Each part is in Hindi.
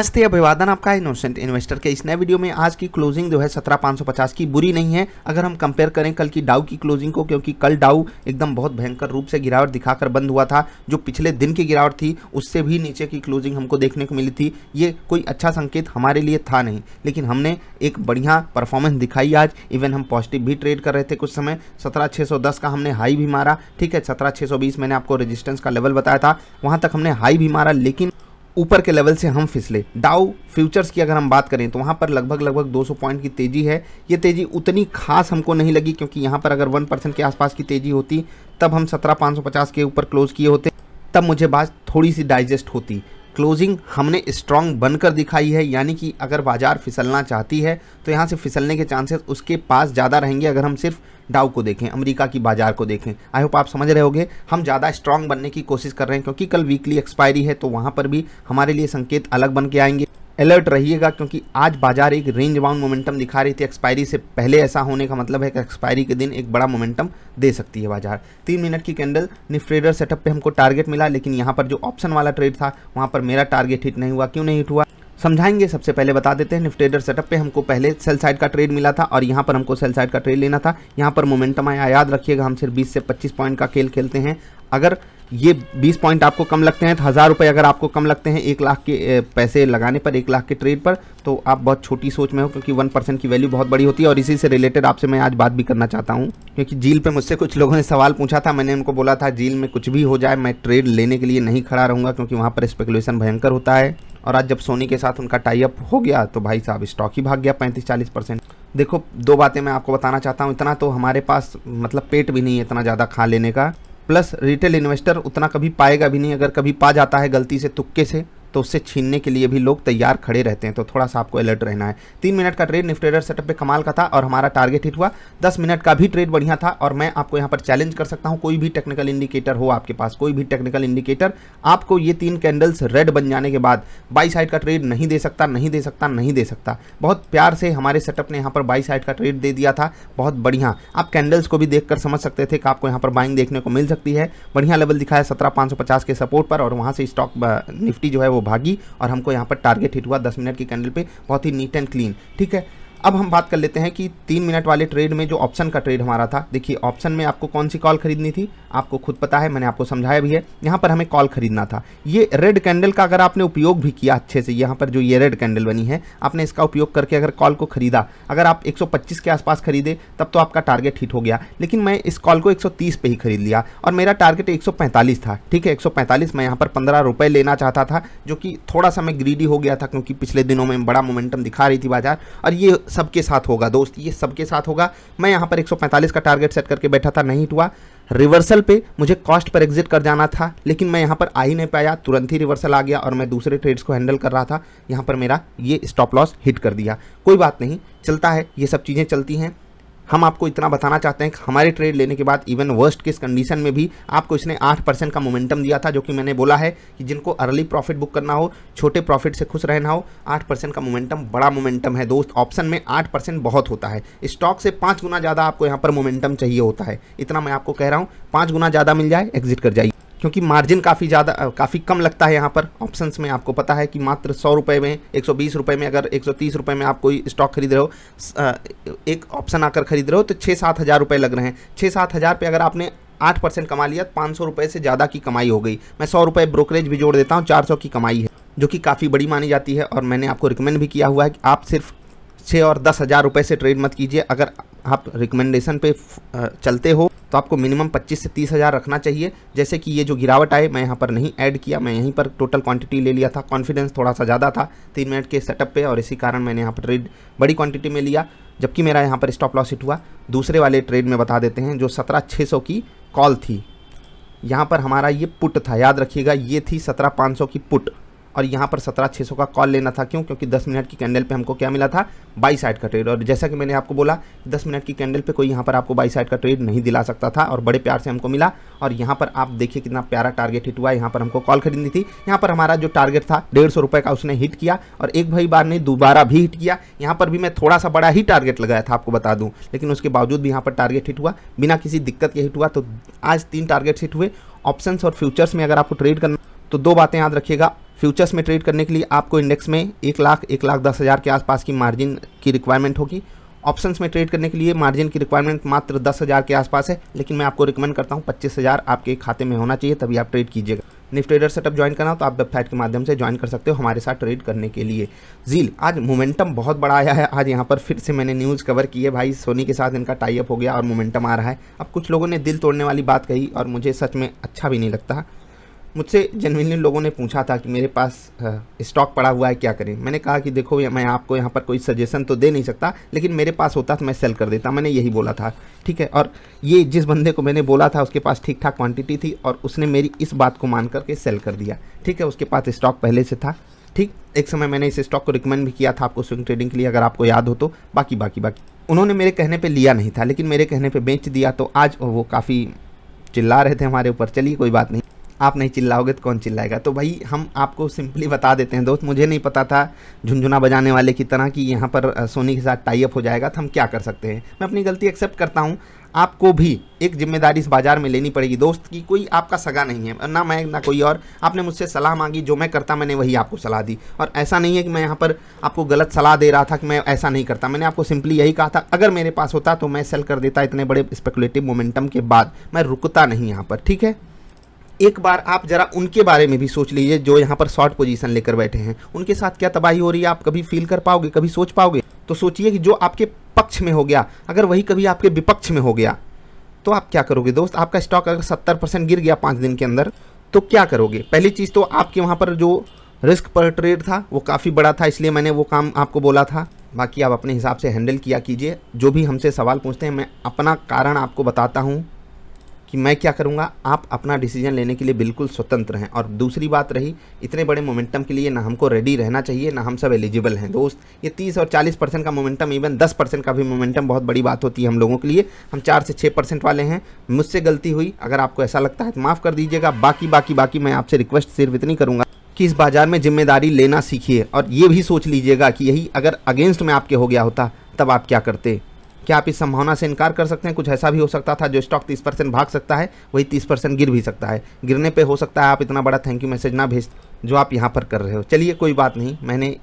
नमस्ते अभिवादन आपका इनोसेंट इन्वेस्टर के इस नए वीडियो में आज की क्लोजिंग जो है सत्रह पाँच सौ पचास की बुरी नहीं है अगर हम कंपेयर करें कल की डाउ की क्लोजिंग को क्योंकि कल डाउ एकदम बहुत भयंकर रूप से गिरावट दिखाकर बंद हुआ था जो पिछले दिन की गिरावट थी उससे भी नीचे की क्लोजिंग हमको देखने को मिली थी ये कोई अच्छा संकेत हमारे लिए था नहीं लेकिन हमने एक बढ़िया परफॉर्मेंस दिखाई आज इवन हम पॉजिटिव भी ट्रेड कर रहे थे कुछ समय सत्रह छः सौ दस का हमने हाई भी मारा ठीक है सत्रह छः सौ बीस मैंने आपको रजिस्टेंस का लेवल बताया था वहाँ तक हमने हाई भी मारा लेकिन ऊपर के लेवल से हम फिसले डाउ फ्यूचर्स की अगर हम बात करें तो वहाँ पर लगभग लगभग 200 पॉइंट की तेज़ी है ये तेज़ी उतनी खास हमको नहीं लगी क्योंकि यहाँ पर अगर 1 परसेंट के आसपास की तेज़ी होती तब हम सत्रह के ऊपर क्लोज़ किए होते तब मुझे बात थोड़ी सी डाइजेस्ट होती क्लोजिंग हमने स्ट्रांग बनकर दिखाई है यानी कि अगर बाजार फिसलना चाहती है तो यहाँ से फिसलने के चांसेस उसके पास ज़्यादा रहेंगे अगर हम सिर्फ डाउ को देखें अमेरिका की बाजार को देखें आई होप आप समझ रहे होंगे हम ज़्यादा स्ट्रांग बनने की कोशिश कर रहे हैं क्योंकि कल वीकली एक्सपायरी है तो वहाँ पर भी हमारे लिए संकेत अलग बन के आएंगे अलर्ट रहिएगा क्योंकि आज बाजार एक रेंज बाउंड मोमेंटम दिखा रही थी एक्सपायरी से पहले ऐसा होने का मतलब है कि एक्सपायरी के दिन एक बड़ा मोमेंटम दे सकती है बाजार तीन मिनट की कैंडल निफ्ट्रेडर सेटअप पे हमको टारगेट मिला लेकिन यहाँ पर जो ऑप्शन वाला ट्रेड था वहाँ पर मेरा टारगेट हिट नहीं हुआ क्यों नहीं हिट हुआ समझाएंगे सबसे पहले बता देते हैं निफ्टेडर सेटअप पे हमको पहले सेल साइड का ट्रेड मिला था और यहाँ पर हमको सेल साइड का ट्रेड लेना था यहाँ पर मोमेंटम आया याद रखिएगा हम सिर्फ 20 से 25 पॉइंट का खेल खेलते हैं अगर ये 20 पॉइंट आपको कम लगते हैं तो हज़ार रुपये अगर आपको कम लगते हैं एक लाख के पैसे लगाने पर एक लाख के ट्रेड पर तो आप बहुत छोटी सोच में हो क्योंकि वन परसेंट की वैल्यू बहुत बड़ी होती है और इसी से रिलेटेड आपसे मैं आज बात भी करना चाहता हूँ क्योंकि जील पे मुझसे कुछ लोगों ने सवाल पूछा था मैंने उनको बोला था जील में कुछ भी हो जाए मैं ट्रेड लेने के लिए नहीं खड़ा रहूँगा क्योंकि वहाँ पर स्पेकुलेशन भयंकर होता है और आज जब सोनी के साथ उनका टाइप हो गया तो भाई साहब स्टॉक ही भाग गया पैंतीस चालीस परसेंट देखो दो बातें मैं आपको बताना चाहता हूँ इतना तो हमारे पास मतलब पेट भी नहीं है इतना ज़्यादा खा लेने का प्लस रिटेल इन्वेस्टर उतना कभी पाएगा भी नहीं अगर कभी पा जाता है गलती से तुक्के से तो उससे छीनने के लिए भी लोग तैयार खड़े रहते हैं तो थोड़ा सा आपको अलर्ट रहना है तीन मिनट का ट्रेड निफ्टेडर सेटअप पे कमाल का था और हमारा टारगेट हिट हुआ दस मिनट का भी ट्रेड बढ़िया था और मैं आपको यहाँ पर चैलेंज कर सकता हूँ कोई भी टेक्निकल इंडिकेटर हो आपके पास कोई भी टेक्निकल इंडिकेटर आपको ये तीन कैंडल्स रेड बन जाने के बाद बाई साइड का ट्रेड नहीं दे सकता नहीं दे सकता नहीं दे सकता बहुत प्यार से हमारे सेटअप ने यहाँ पर बाई साइड का ट्रेड दे दिया था बहुत बढ़िया आप कैंडल्स को भी देख समझ सकते थे कि आपको यहाँ पर बाइंग देखने को मिल सकती है बढ़िया लेवल दिखाया सत्रह के सपोर्ट पर और वहाँ से स्टॉक निफ्टी जो है वो वो भागी और हमको यहाँ पर टारगेट हिट हुआ दस मिनट की कैंडल पर बहुत ही नीट एंड क्लीन ठीक है अब हम बात कर लेते हैं कि तीन मिनट वाले ट्रेड में जो ऑप्शन का ट्रेड हमारा था देखिए ऑप्शन में आपको कौन सी कॉल खरीदनी थी आपको खुद पता है मैंने आपको समझाया भी है यहाँ पर हमें कॉल खरीदना था ये रेड कैंडल का अगर आपने उपयोग भी किया अच्छे से यहाँ पर जो ये रेड कैंडल बनी है आपने इसका उपयोग करके अगर कॉल को खरीदा अगर आप एक के आसपास खरीदे तब तो आपका टारगेट हिट हो गया लेकिन मैं इस कॉल को एक पे ही खरीद लिया और मेरा टारगेट एक था ठीक है एक मैं यहाँ पर पंद्रह रुपये लेना चाहता था जो कि थोड़ा सा मैं ग्रीडी हो गया था क्योंकि पिछले दिनों में बड़ा मोमेंटम दिखा रही थी बाजार और ये सबके साथ होगा दोस्त ये सबके साथ होगा मैं यहाँ पर 145 का टारगेट सेट करके बैठा था नहीं हुआ रिवर्सल पे मुझे कॉस्ट पर एग्जिट कर जाना था लेकिन मैं यहाँ पर आ ही नहीं पाया तुरंत ही रिवर्सल आ गया और मैं दूसरे ट्रेड्स को हैंडल कर रहा था यहाँ पर मेरा ये स्टॉप लॉस हिट कर दिया कोई बात नहीं चलता है ये सब चीज़ें चलती हैं हम आपको इतना बताना चाहते हैं कि हमारे ट्रेड लेने के बाद इवन वर्स्ट किस कंडीशन में भी आपको इसने आठ परसेंट का मोमेंटम दिया था जो कि मैंने बोला है कि जिनको अर्ली प्रॉफिट बुक करना हो छोटे प्रॉफिट से खुश रहना हो आठ परसेंट का मोमेंटम बड़ा मोमेंटम है दोस्त ऑप्शन में आठ परसेंट बहुत होता है स्टॉक से पाँच गुना ज़्यादा आपको यहाँ पर मोमेंटम चाहिए होता है इतना मैं आपको कह रहा हूँ पाँच गुना ज़्यादा मिल जाए एग्जिट कर जाइए क्योंकि मार्जिन काफ़ी ज़्यादा काफ़ी कम लगता है यहाँ पर ऑप्शंस में आपको पता है कि मात्र सौ रुपये में एक सौ बीस रुपये में अगर एक सौ तीस रुपये में आप कोई स्टॉक खरीद रहे हो एक ऑप्शन आकर खरीद रहे हो तो छः सात हज़ार रुपये लग रहे हैं छः सात हज़ार पे अगर आपने आठ परसेंट कमा लिया तो पाँच सौ रुपये से ज़्यादा की कमाई हो गई मैं सौ रुपये ब्रोकरेज भी जोड़ देता हूँ चार सौ की कमाई है जो कि काफ़ी बड़ी मानी जाती है और मैंने आपको रिकमेंड भी किया हुआ है कि आप सिर्फ छः और दस हज़ार रुपये से ट्रेड मत कीजिए अगर आप रिकमेंडेशन पे चलते हो तो आपको मिनिमम पच्चीस से तीस हज़ार रखना चाहिए जैसे कि ये जो गिरावट आए मैं यहाँ पर नहीं ऐड किया मैं यहीं पर टोटल क्वांटिटी ले लिया था कॉन्फिडेंस थोड़ा सा ज़्यादा था तीन मिनट के सेटअप पे और इसी कारण मैंने यहाँ पर ट्रेड बड़ी क्वांटिटी में लिया जबकि मेरा यहाँ पर स्टॉप लॉस हिट हुआ दूसरे वाले ट्रेड में बता देते हैं जो सत्रह छः सौ की कॉल थी यहाँ पर हमारा ये पुट था याद रखिएगा ये थी सत्रह पाँच सौ की पुट और यहाँ पर सत्रह छः सौ का कॉल लेना था क्यों क्योंकि दस मिनट की कैंडल पे हमको क्या मिला था बाई साइड का ट्रेड और जैसा कि मैंने आपको बोला दस मिनट की कैंडल पे कोई यहाँ पर आपको बाई साइड का ट्रेड नहीं दिला सकता था और बड़े प्यार से हमको मिला और यहाँ पर आप देखिए कितना प्यारा टारगेट हिट हुआ यहाँ पर हमको कॉल खरीदनी थी यहाँ पर हमारा जो टारगेट था डेढ़ सौ का उसने हिट किया और एक भाई बार ने दोबारा भी हिट किया यहाँ पर भी मैं थोड़ा सा बड़ा ही टारगेट लगाया था आपको बता दूँ लेकिन उसके बावजूद भी यहाँ पर टारगेट हिट हुआ बिना किसी दिक्कत के हिट हुआ तो आज तीन टारगेट्स हिट हुए ऑप्शन और फ्यूचर्स में अगर आपको ट्रेड करना तो दो बातें याद रखिएगा फ्यूचर्स में ट्रेड करने के लिए आपको इंडेक्स में एक लाख एक लाख दस हज़ार के आसपास की मार्जिन की रिक्वायरमेंट होगी ऑप्शंस में ट्रेड करने के लिए मार्जिन की रिक्वायरमेंट मात्र दस हज़ार के आसपास है लेकिन मैं आपको रिकमेंड करता हूँ पच्चीस हज़ार आपके खाते में होना चाहिए तभी आप ट्रेड कीजिएगा निफ्ट ट्रेडर सेटअप ज्वाइन करना तो आप वेबसाइट के माध्यम से ज्वाइन कर सकते हो हमारे साथ ट्रेड करने के लिए जील आज मोमेंटम बहुत बड़ा आया है आज यहाँ पर फिर से मैंने न्यूज़ कवर की है भाई सोनी के साथ इनका टाइप हो गया और मोमेंटम आ रहा है अब कुछ लोगों ने दिल तोड़ने वाली बात कही और मुझे सच में अच्छा भी नहीं लगता मुझसे जनविनली लोगों ने पूछा था कि मेरे पास स्टॉक पड़ा हुआ है क्या करें मैंने कहा कि देखो मैं आपको यहाँ पर कोई सजेशन तो दे नहीं सकता लेकिन मेरे पास होता तो मैं सेल कर देता मैंने यही बोला था ठीक है और ये जिस बंदे को मैंने बोला था उसके पास ठीक ठाक क्वांटिटी थी और उसने मेरी इस बात को मान करके सेल कर दिया ठीक है उसके पास स्टॉक पहले से था ठीक एक समय मैंने इस स्टॉक को रिकमेंड भी किया था आपको स्विंग ट्रेडिंग के लिए अगर आपको याद हो तो बाकी बाकी बाकी उन्होंने मेरे कहने पर लिया नहीं था लेकिन मेरे कहने पर बेच दिया तो आज वो काफ़ी चिल्ला रहे थे हमारे ऊपर चलिए कोई बात नहीं आप नहीं चिल्लाओगे तो कौन चिल्लाएगा तो भाई हम आपको सिंपली बता देते हैं दोस्त मुझे नहीं पता था झुंझुना बजाने वाले की तरह कि यहाँ पर सोनी के साथ टाइप हो जाएगा तो हम क्या कर सकते हैं मैं अपनी गलती एक्सेप्ट करता हूँ आपको भी एक जिम्मेदारी इस बाज़ार में लेनी पड़ेगी दोस्त की कोई आपका सगा नहीं है ना मैं ना कोई और आपने मुझसे सलाह मांगी जो मैं करता मैंने वही आपको सलाह दी और ऐसा नहीं है कि मैं यहाँ पर आपको गलत सलाह दे रहा था कि मैं ऐसा नहीं करता मैंने आपको सिंपली यही कहा था अगर मेरे पास होता तो मैं सेल कर देता इतने बड़े स्पेकुलेटिव मोमेंटम के बाद मैं रुकता नहीं यहाँ पर ठीक है एक बार आप ज़रा उनके बारे में भी सोच लीजिए जो यहाँ पर शॉर्ट पोजीशन लेकर बैठे हैं उनके साथ क्या तबाही हो रही है आप कभी फील कर पाओगे कभी सोच पाओगे तो सोचिए कि जो आपके पक्ष में हो गया अगर वही कभी आपके विपक्ष में हो गया तो आप क्या करोगे दोस्त आपका स्टॉक अगर सत्तर परसेंट गिर गया पाँच दिन के अंदर तो क्या करोगे पहली चीज़ तो आपके वहाँ पर जो रिस्क पर ट्रेड था वो काफ़ी बड़ा था इसलिए मैंने वो काम आपको बोला था बाकी आप अपने हिसाब से हैंडल किया कीजिए जो भी हमसे सवाल पूछते हैं मैं अपना कारण आपको बताता हूँ कि मैं क्या करूँगा आप अपना डिसीजन लेने के लिए बिल्कुल स्वतंत्र हैं और दूसरी बात रही इतने बड़े मोमेंटम के लिए ना हमको रेडी रहना चाहिए ना हम सब एलिजिबल हैं दोस्त ये तीस और चालीस परसेंट का मोमेंटम इवन दस परसेंट का भी मोमेंटम बहुत बड़ी बात होती है हम लोगों के लिए हम चार से छः परसेंट वाले हैं मुझसे गलती हुई अगर आपको ऐसा लगता है तो माफ़ कर दीजिएगा बाकी बाकी बाकी मैं आपसे रिक्वेस्ट सिर्फ इतनी करूँगा कि इस बाज़ार में जिम्मेदारी लेना सीखिए और ये भी सोच लीजिएगा कि यही अगर अगेंस्ट में आपके हो गया होता तब आप क्या करते क्या आप इस संभावना से इनकार कर सकते हैं कुछ ऐसा भी हो सकता था जो स्टॉक तीस परसेंट भाग सकता है वही तीस परसेंट गिर भी सकता है गिरने पे हो सकता है आप इतना बड़ा थैंक यू मैसेज ना भेज जो आप यहाँ पर कर रहे हो चलिए कोई बात नहीं मैंने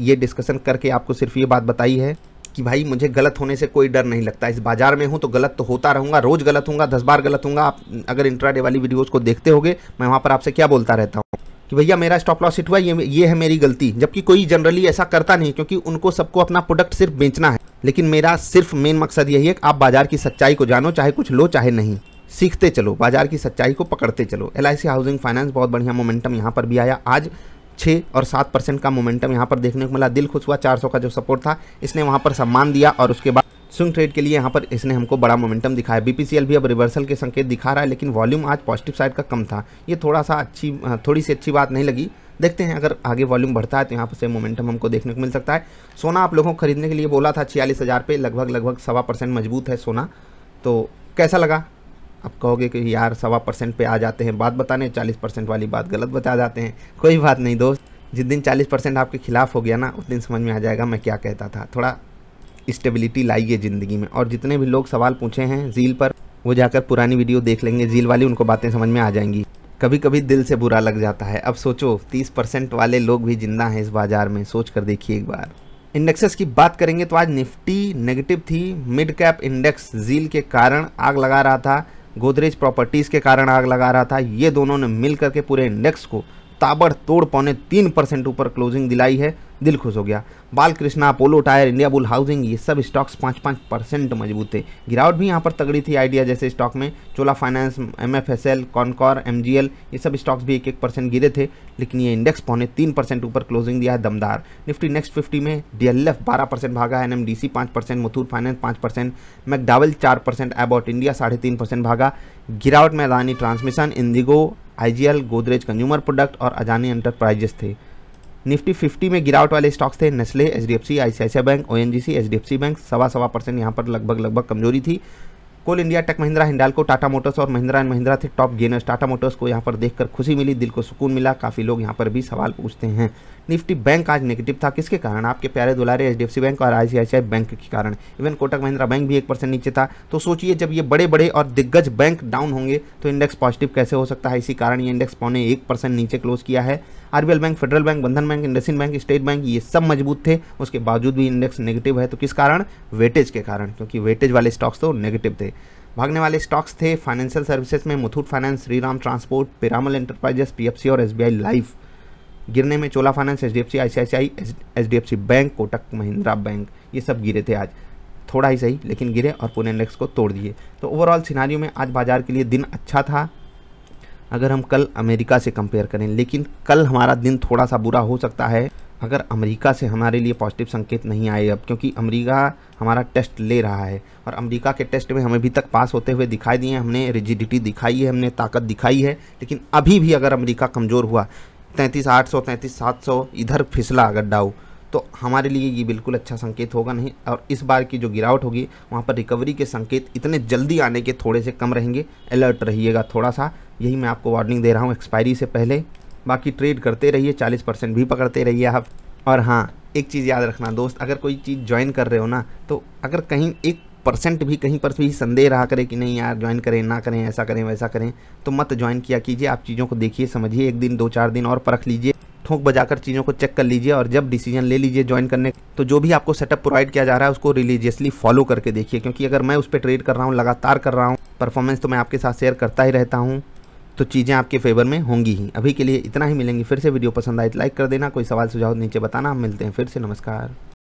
ये डिस्कशन करके आपको सिर्फ ये बात बताई है कि भाई मुझे गलत होने से कोई डर नहीं लगता इस बाजार में हूँ तो गलत तो होता रहूँगा रोज़ गलत हूँगा दस बार गलत हूँगा आप अगर इंट्राडे वाली वीडियोज़ को देखते होगे मैं वहाँ पर आपसे क्या बोलता रहता हूँ कि भैया मेरा स्टॉप लॉस हिट हुआ ये ये है मेरी गलती जबकि कोई जनरली ऐसा करता नहीं क्योंकि उनको सबको अपना प्रोडक्ट सिर्फ बेचना है लेकिन मेरा सिर्फ मेन मकसद यही है कि आप बाजार की सच्चाई को जानो चाहे कुछ लो चाहे नहीं सीखते चलो बाजार की सच्चाई को पकड़ते चलो एल हाउसिंग फाइनेंस बहुत बढ़िया मोमेंटम यहाँ पर भी आया आज छः और सात परसेंट का मोमेंटम यहाँ पर देखने को मिला दिल खुश हुआ चार सौ का जो सपोर्ट था इसने वहाँ पर सम्मान दिया और उसके बाद स्विंग ट्रेड के लिए यहाँ पर इसने हमको बड़ा मोमेंटम दिखाया बीपीसीएल भी अब रिवर्सल के संकेत दिखा रहा है लेकिन वॉल्यूम आज पॉजिटिव साइड का कम था ये थोड़ा सा अच्छी थोड़ी सी अच्छी बात नहीं लगी देखते हैं अगर आगे वॉल्यूम बढ़ता है तो यहाँ पर से मोमेंटम हमको देखने को मिल सकता है सोना आप लोगों को खरीदने के लिए बोला था छियालीस हज़ार पे लगभग लगभग सवा परसेंट मजबूत है सोना तो कैसा लगा आप कहोगे कि यार सवा परसेंट पे आ जाते हैं बात बताने चालीस परसेंट वाली बात गलत बता जाते हैं कोई बात नहीं दोस्त जिस दिन चालीस परसेंट आपके खिलाफ हो गया ना उस दिन समझ में आ जाएगा मैं क्या कहता था थोड़ा स्टेबिलिटी लाइए ज़िंदगी में और जितने भी लोग सवाल पूछे हैं झील पर वो जाकर पुरानी वीडियो देख लेंगे झील वाली उनको बातें समझ में आ जाएंगी कभी कभी दिल से बुरा लग जाता है अब सोचो 30 परसेंट वाले लोग भी जिंदा हैं इस बाज़ार में सोच कर देखिए एक बार इंडेक्सेस की बात करेंगे तो आज निफ्टी नेगेटिव थी मिड कैप इंडेक्स झील के कारण आग लगा रहा था गोदरेज प्रॉपर्टीज़ के कारण आग लगा रहा था ये दोनों ने मिल करके पूरे इंडेक्स को ताबड़ तोड़ पौने तीन परसेंट ऊपर क्लोजिंग दिलाई है दिल खुश हो गया Balkrishna Apollo tyre India bull housing ये सब स्टॉक्स पाँच पाँच परसेंट मजबूत थे गिरावट भी यहाँ पर तगड़ी थी आइडिया जैसे स्टॉक में Chola finance M F S L Concor M G L ये सब स्टॉक्स भी एक एक परसेंट गिरे थे लेकिन ये इंडेक्स पौने तीन परसेंट ऊपर क्लोजिंग दिया है दमदार निफ्टी नेक्स्ट फिफ्टी में डी एल एफ बारह परसेंट भागा एन एम डी सी पाँच परसेंट मथुर फाइनेंस पाँच परसेंट मैकडावल चार परसेंट अबाउट इंडिया साढ़े तीन परसेंट भागा गिरावट में Adani transmission G L Godrej consumer product और अजानी एंटरप्राइजेस थे निफ्टी 50 में गिरावट वाले स्टॉक्स थे Nestle H D F C I C C bank O N G C H D F C bank सवा सवा परसेंट यहाँ पर लगभग लगभग कमजोरी थी coal India tech Mahindra Hindalco Tata motors और महिंद्रा एंड महिंद्रा थे टॉप गेनर्स टाटा मोटर्स को यहाँ पर देखकर खुशी मिली दिल को सुकून मिला काफ़ी लोग यहाँ पर भी सवाल पूछते हैं निफ्टी बैंक आज नेगेटिव था किसके कारण आपके प्यारे दुलारे एच बैंक और आई बैंक के कारण इवन कोटक महिंद्रा बैंक भी एक परसेंट नीचे था तो सोचिए जब ये बड़े बड़े और दिग्गज बैंक डाउन होंगे तो इंडेक्स पॉजिटिव कैसे हो सकता है इसी कारण ये इंडेक्स पौने एक परसेंट नीचे क्लोज किया है RBL bank federal bank Bandhan bank IndusInd bank state bank ये सब मजबूत थे उसके बावजूद भी इंडेक्स नेगेटिव है तो किस कारण वेटेज के कारण क्योंकि वेटेज वाले स्टॉक्स तो नेगेटिव थे भागने वाले स्टॉक्स थे फाइनेंशियल सर्विसेज में Muthoot finance Shriram transport Piramal enterprises PFC और एसबीआई लाइफ गिरने में Chola finance H D F C ICICI H D F C bank Kotak Mahindra bank ये सब गिरे थे आज थोड़ा ही सही लेकिन गिरे और पुणे इंडेक्स को तोड़ दिए तो ओवरऑल सिनारियों में आज बाजार के लिए दिन अच्छा था अगर हम कल अमेरिका से कंपेयर करें लेकिन कल हमारा दिन थोड़ा सा बुरा हो सकता है अगर अमेरिका से हमारे लिए पॉजिटिव संकेत नहीं आए अब क्योंकि अमेरिका हमारा टेस्ट ले रहा है और अमेरिका के टेस्ट में हमें अभी तक पास होते हुए दिखाई दिए हमने रिजिडिटी दिखाई है हमने ताकत दिखाई है लेकिन अभी भी अगर अमेरिका कमज़ोर हुआ तैंतीस आठ सौ तैंतीस सात सौ इधर फिसला अगर डाउ तो हमारे लिए ये बिल्कुल अच्छा संकेत होगा नहीं और इस बार की जो गिरावट होगी वहाँ पर रिकवरी के संकेत इतने जल्दी आने के थोड़े से कम रहेंगे अलर्ट रहिएगा थोड़ा सा यही मैं आपको वार्निंग दे रहा हूँ एक्सपायरी से पहले बाकी ट्रेड करते रहिए चालीस परसेंट भी पकड़ते रहिए आप और हाँ एक चीज़ याद रखना दोस्त अगर कोई चीज़ ज्वाइन कर रहे हो ना तो अगर कहीं एक परसेंट भी कहीं पर भी संदेह रहा करे कि नहीं यार ज्वाइन करें ना करें ऐसा करें वैसा करें तो मत ज्वाइन किया कीजिए आप चीज़ों को देखिए समझिए एक दिन दो चार दिन और परख लीजिए ठोंक बजाकर चीज़ों को चेक कर लीजिए और जब डिसीजन ले लीजिए ज्वाइन करने तो जो भी आपको सेटअप प्रोवाइड किया जा रहा है उसको रिलीजियसली फॉलो करके देखिए क्योंकि अगर मैं उस पर ट्रेड कर रहा हूँ लगातार कर रहा हूँ परफॉर्मेंस तो मैं आपके साथ शेयर करता ही रहता हूँ तो चीज़ें आपके फेवर में होंगी ही अभी के लिए इतना ही मिलेंगे फिर से वीडियो पसंद आए तो लाइक कर देना कोई सवाल सुझाव नीचे बताना हम मिलते हैं फिर से नमस्कार